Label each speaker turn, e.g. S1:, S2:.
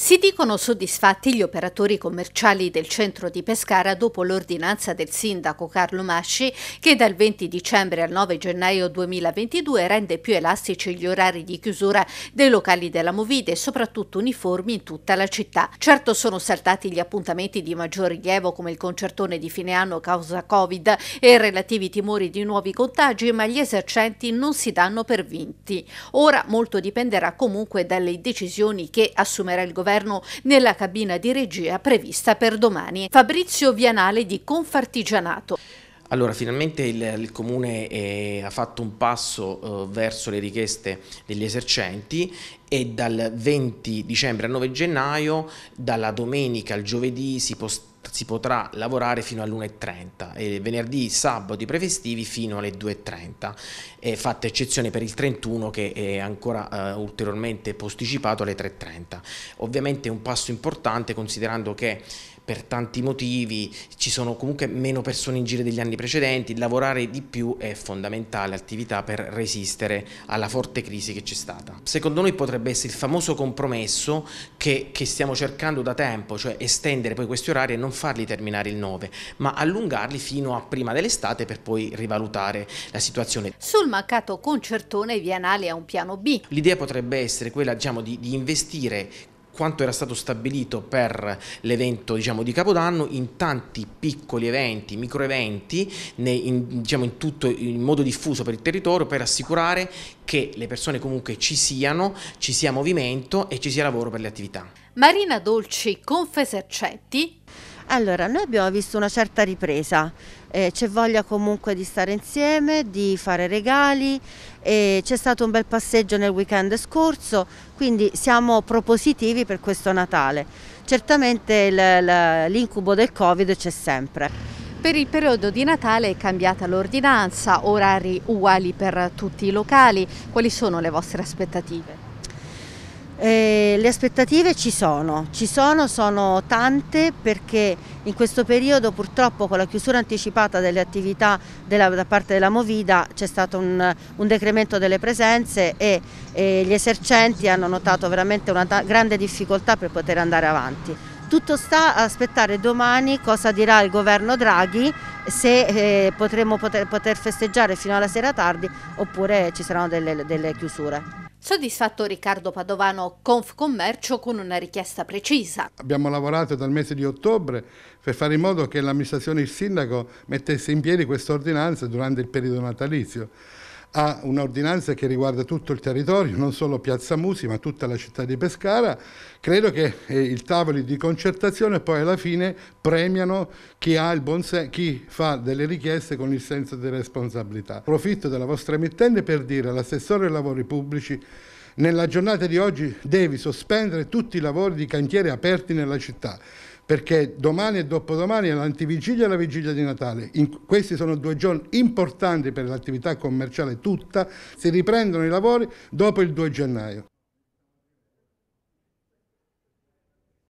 S1: Si dicono soddisfatti gli operatori commerciali del centro di Pescara dopo l'ordinanza del sindaco Carlo Masci che dal 20 dicembre al 9 gennaio 2022 rende più elastici gli orari di chiusura dei locali della Movide e soprattutto uniformi in tutta la città. Certo sono saltati gli appuntamenti di maggior rilievo come il concertone di fine anno causa Covid e relativi timori di nuovi contagi, ma gli esercenti non si danno per vinti. Ora molto dipenderà comunque dalle decisioni che assumerà il governo governo nella cabina di regia prevista per domani. Fabrizio Vianale di Confartigianato.
S2: Allora, finalmente il, il Comune eh, ha fatto un passo eh, verso le richieste degli esercenti e dal 20 dicembre al 9 gennaio, dalla domenica al giovedì, si posterà Esatto, si potrà lavorare fino all'1.30 e venerdì, sabato i prefestivi fino alle 2.30, e fatta eccezione per il 31 che è ancora eh, ulteriormente posticipato alle 3.30. Ovviamente è un passo importante considerando che per tanti motivi, ci sono comunque meno persone in giro degli anni precedenti, lavorare di più è fondamentale attività per resistere alla forte crisi che c'è stata. Secondo noi potrebbe essere il famoso compromesso che, che stiamo cercando da tempo, cioè estendere poi questi orari e non farli terminare il 9, ma allungarli fino a prima dell'estate per poi rivalutare la situazione. Sul
S1: mancato concertone Vianale ha un piano B.
S2: L'idea potrebbe essere quella diciamo, di, di investire quanto era stato stabilito per l'evento diciamo, di Capodanno in tanti piccoli eventi, microeventi, in, diciamo, in, tutto, in modo diffuso per il territorio per assicurare che le persone comunque ci siano, ci sia movimento e ci sia lavoro per le attività.
S3: Marina Dolci, Confesercetti. Allora, noi abbiamo visto una certa ripresa, eh, c'è voglia comunque di stare insieme, di fare regali, eh, c'è stato un bel passeggio nel weekend scorso, quindi siamo propositivi per questo Natale. Certamente l'incubo del Covid c'è sempre. Per il periodo di Natale è cambiata l'ordinanza, orari uguali per tutti i locali, quali sono le vostre aspettative? Eh, le aspettative ci sono, ci sono, sono tante perché in questo periodo purtroppo con la chiusura anticipata delle attività della, da parte della Movida c'è stato un, un, decremento delle presenze e, e, gli esercenti hanno notato veramente una grande difficoltà per poter andare avanti. Tutto sta a aspettare domani cosa dirà il governo Draghi se eh, potremo poter, poter, festeggiare fino alla sera tardi oppure ci saranno delle, delle chiusure.
S1: Soddisfatto Riccardo Padovano Confcommercio con una richiesta precisa.
S4: Abbiamo lavorato dal mese di ottobre per fare in modo che l'amministrazione e il sindaco mettesse in piedi questa ordinanza durante il periodo natalizio ha un'ordinanza che riguarda tutto il territorio, non solo Piazza Musi ma tutta la città di Pescara, credo che eh, i tavoli di concertazione poi alla fine premiano chi, chi fa delle richieste con il senso di responsabilità. Approfitto della vostra emittente per dire all'assessore ai lavori pubblici nella giornata di oggi devi sospendere tutti i lavori di cantiere aperti nella città perché domani e dopodomani è l'antivigilia e la vigilia di Natale. In, questi sono due giorni importanti per l'attività commerciale tutta, si riprendono i lavori dopo il 2 gennaio.